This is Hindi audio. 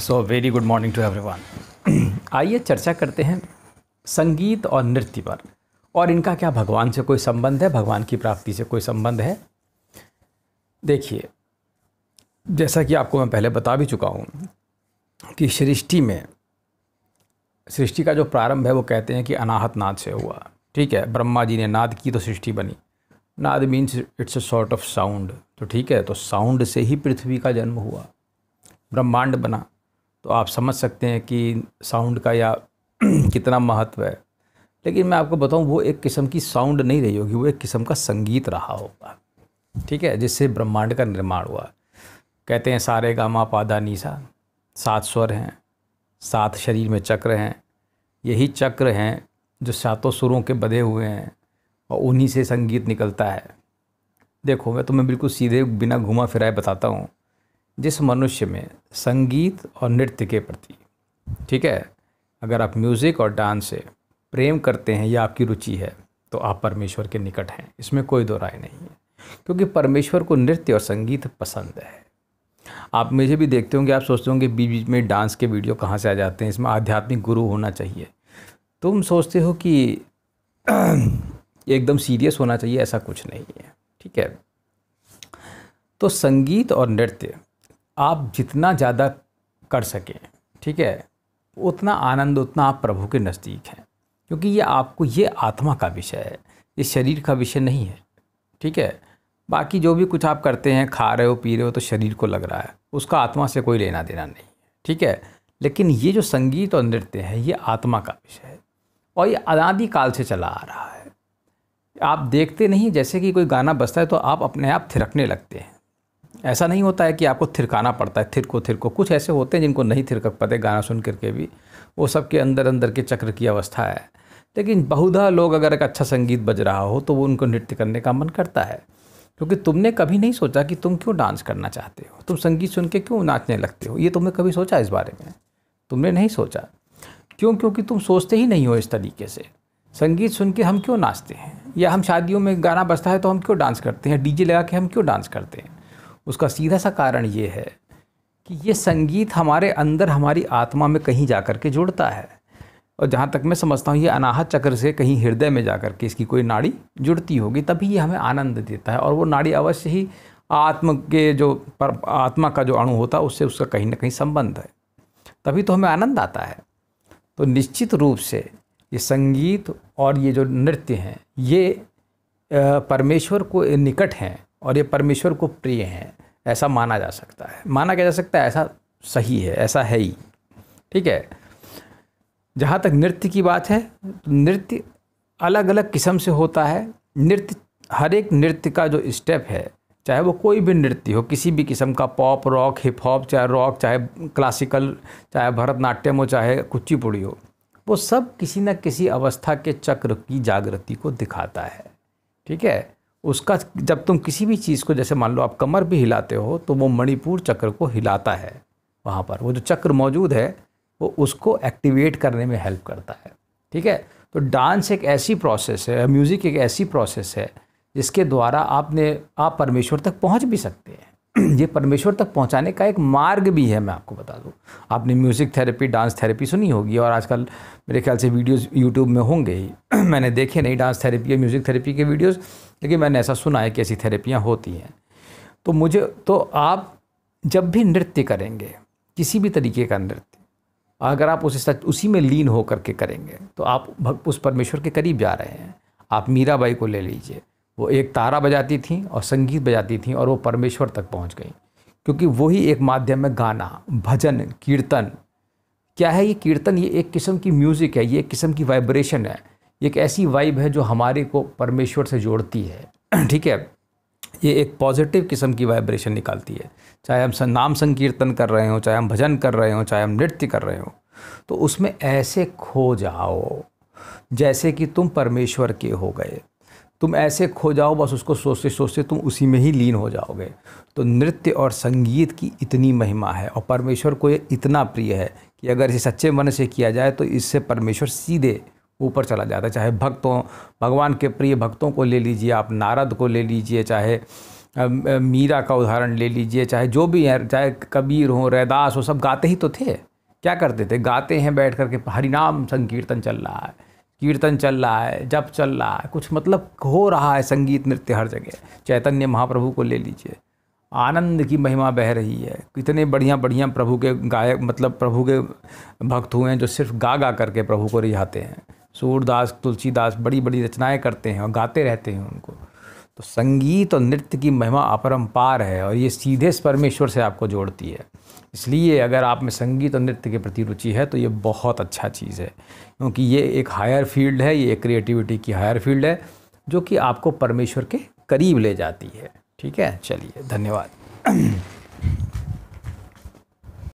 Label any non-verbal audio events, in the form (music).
so very good morning to everyone आइए चर्चा करते हैं संगीत और नृत्य पर और इनका क्या भगवान से कोई संबंध है भगवान की प्राप्ति से कोई संबंध है देखिए जैसा कि आपको मैं पहले बता भी चुका हूँ कि सृष्टि में सृष्टि का जो प्रारंभ है वो कहते हैं कि अनाहत नाद से हुआ ठीक है ब्रह्मा जी ने नाद की तो सृष्टि बनी नाद means it's a sort of sound तो ठीक है तो साउंड से ही पृथ्वी का जन्म हुआ ब्रह्मांड बना तो आप समझ सकते हैं कि साउंड का या (clears throat) कितना महत्व है लेकिन मैं आपको बताऊं वो एक किस्म की साउंड नहीं रही होगी वो एक किस्म का संगीत रहा होगा ठीक है जिससे ब्रह्मांड का निर्माण हुआ कहते हैं सारे गामा पादा नीसा सात स्वर हैं सात शरीर में चक्र हैं यही चक्र हैं जो सातों सुरों के बधे हुए हैं और उन्हीं से संगीत निकलता है देखो मैं तुम्हें बिल्कुल सीधे बिना घुमा फिराए बताता हूँ जिस मनुष्य में संगीत और नृत्य के प्रति ठीक है अगर आप म्यूज़िक और डांस से प्रेम करते हैं या आपकी रुचि है तो आप परमेश्वर के निकट हैं इसमें कोई दो राय नहीं है क्योंकि परमेश्वर को नृत्य और संगीत पसंद है आप मुझे भी देखते होंगे आप सोचते होंगे बीच बीच में डांस के वीडियो कहाँ से आ जाते हैं इसमें आध्यात्मिक गुरु होना चाहिए तुम सोचते हो कि (clears throat) एकदम सीरियस होना चाहिए ऐसा कुछ नहीं है ठीक है तो संगीत और नृत्य आप जितना ज़्यादा कर सकें ठीक है उतना आनंद उतना आप प्रभु के नज़दीक हैं क्योंकि ये आपको ये आत्मा का विषय है ये शरीर का विषय नहीं है ठीक है बाकी जो भी कुछ आप करते हैं खा रहे हो पी रहे हो तो शरीर को लग रहा है उसका आत्मा से कोई लेना देना नहीं है ठीक है लेकिन ये जो संगीत और नृत्य है ये आत्मा का विषय है और ये अनादि काल से चला आ रहा है आप देखते नहीं जैसे कि कोई गाना बजता है तो आप अपने आप थिरकने लगते हैं ऐसा नहीं होता है कि आपको थिरकाना पड़ता है थिरको थिरको कुछ ऐसे होते हैं जिनको नहीं थिरक पाते गाना सुन करके भी वो सबके अंदर अंदर के चक्र की अवस्था है लेकिन बहुधा लोग अगर एक अच्छा संगीत बज रहा हो तो वो उनको नृत्य करने का मन करता है क्योंकि तुमने कभी नहीं सोचा कि तुम क्यों डांस करना चाहते हो तुम संगीत सुन के क्यों नाचने लगते हो ये तुमने कभी सोचा इस बारे में तुमने नहीं सोचा क्यों क्योंकि तुम सोचते ही नहीं हो इस तरीके से संगीत सुन के हम क्यों नाचते हैं या हम शादियों में गाना बजता है तो हम क्यों डांस करते हैं डीजे लगा के हम क्यों डांस करते हैं उसका सीधा सा कारण ये है कि ये संगीत हमारे अंदर हमारी आत्मा में कहीं जा कर के जुड़ता है और जहाँ तक मैं समझता हूँ ये अनाहत चक्र से कहीं हृदय में जा कर के इसकी कोई नाड़ी जुड़ती होगी तभी ये हमें आनंद देता है और वो नाड़ी अवश्य ही आत्म के जो पर आत्मा का जो अणु होता है उससे उसका कहीं ना कहीं संबंध है तभी तो हमें आनंद आता है तो निश्चित रूप से ये संगीत और ये जो नृत्य हैं ये परमेश्वर को निकट हैं और ये परमेश्वर को प्रिय हैं ऐसा माना जा सकता है माना क्या जा सकता है ऐसा सही है ऐसा है ही ठीक है जहाँ तक नृत्य की बात है तो नृत्य अलग अलग किस्म से होता है नृत्य हर एक नृत्य का जो स्टेप है चाहे वो कोई भी नृत्य हो किसी भी किस्म का पॉप रॉक हिप हॉप चाहे रॉक चाहे क्लासिकल चाहे भरतनाट्यम हो चाहे कुचिपुड़ी हो वो सब किसी न किसी अवस्था के चक्र की जागृति को दिखाता है ठीक है उसका जब तुम किसी भी चीज़ को जैसे मान लो आप कमर भी हिलाते हो तो वो मणिपुर चक्र को हिलाता है वहाँ पर वो जो चक्र मौजूद है वो उसको एक्टिवेट करने में हेल्प करता है ठीक है तो डांस एक ऐसी प्रोसेस है म्यूज़िक एक ऐसी प्रोसेस है जिसके द्वारा आपने आप परमेश्वर तक पहुँच भी सकते हैं (clears throat) ये परमेश्वर तक पहुंचाने का एक मार्ग भी है मैं आपको बता दूं आपने म्यूज़िक थेरेपी डांस थेरेपी सुनी होगी और आजकल मेरे ख्याल से वीडियोस यूट्यूब में होंगे ही (clears throat) मैंने देखे नहीं डांस थेरेपी या म्यूज़िक थेरेपी के वीडियोस लेकिन मैंने ऐसा सुना है कि ऐसी थेरेपियाँ होती हैं तो मुझे तो आप जब भी नृत्य करेंगे किसी भी तरीके का नृत्य अगर आप उसे सच उसी में लीन होकर के करेंगे तो आप उस परमेश्वर के करीब जा रहे हैं आप मीराबाई को ले लीजिए वो एक तारा बजाती थी और संगीत बजाती थी और वो परमेश्वर तक पहुंच गई क्योंकि वही एक माध्यम है गाना भजन कीर्तन क्या है ये कीर्तन ये एक किस्म की म्यूज़िक है ये एक किस्म की वाइब्रेशन है एक ऐसी वाइब है जो हमारे को परमेश्वर से जोड़ती है (clears throat) ठीक है ये एक पॉजिटिव किस्म की वाइब्रेशन निकालती है चाहे हम नाम संकीर्तन कर रहे हों चाहे हम भजन कर रहे हों चाहे हम नृत्य कर रहे हों तो उसमें ऐसे खो जाओ जैसे कि तुम परमेश्वर के हो गए तुम ऐसे खो जाओ बस उसको सोचते सोचते तुम उसी में ही लीन हो जाओगे तो नृत्य और संगीत की इतनी महिमा है और परमेश्वर को ये इतना प्रिय है कि अगर इसे सच्चे मन से किया जाए तो इससे परमेश्वर सीधे ऊपर चला जाता है चाहे भक्तों भगवान के प्रिय भक्तों को ले लीजिए आप नारद को ले लीजिए चाहे मीरा का उदाहरण ले लीजिए चाहे जो भी है चाहे कबीर हो रैदास हो सब गाते ही तो थे क्या करते थे गाते हैं बैठ करके हरिनाम संकीर्तन चल रहा है कीर्तन चल रहा है जप चल रहा है कुछ मतलब हो रहा है संगीत नृत्य हर जगह चैतन्य महाप्रभु को ले लीजिए आनंद की महिमा बह रही है कितने बढ़िया बढ़िया प्रभु के गायक मतलब प्रभु के भक्त हुए हैं जो सिर्फ गा गा करके प्रभु को रिझाते हैं सूरदास तुलसीदास बड़ी बड़ी रचनाएं करते हैं और गाते रहते हैं उनको तो संगीत और नृत्य की महिमा अपरम्पार है और ये सीधे परमेश्वर से आपको जोड़ती है इसलिए अगर आप में संगीत और नृत्य के प्रति रुचि है तो ये बहुत अच्छा चीज़ है क्योंकि ये एक हायर फील्ड है ये एक क्रिएटिविटी की हायर फील्ड है जो कि आपको परमेश्वर के करीब ले जाती है ठीक है चलिए धन्यवाद